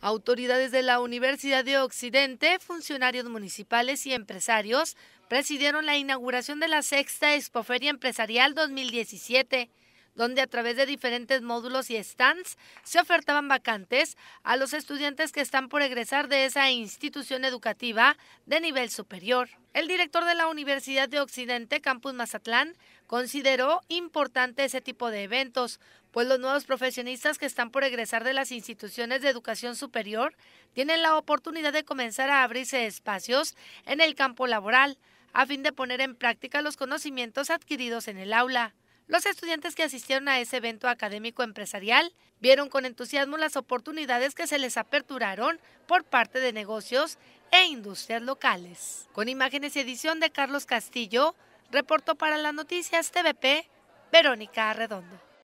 Autoridades de la Universidad de Occidente, funcionarios municipales y empresarios presidieron la inauguración de la sexta Expoferia Empresarial 2017, donde a través de diferentes módulos y stands se ofertaban vacantes a los estudiantes que están por egresar de esa institución educativa de nivel superior. El director de la Universidad de Occidente, Campus Mazatlán, consideró importante ese tipo de eventos, pues los nuevos profesionistas que están por egresar de las instituciones de educación superior tienen la oportunidad de comenzar a abrirse espacios en el campo laboral, a fin de poner en práctica los conocimientos adquiridos en el aula. Los estudiantes que asistieron a ese evento académico empresarial vieron con entusiasmo las oportunidades que se les aperturaron por parte de negocios e industrias locales. Con imágenes y edición de Carlos Castillo, reportó para las noticias TVP Verónica Arredondo.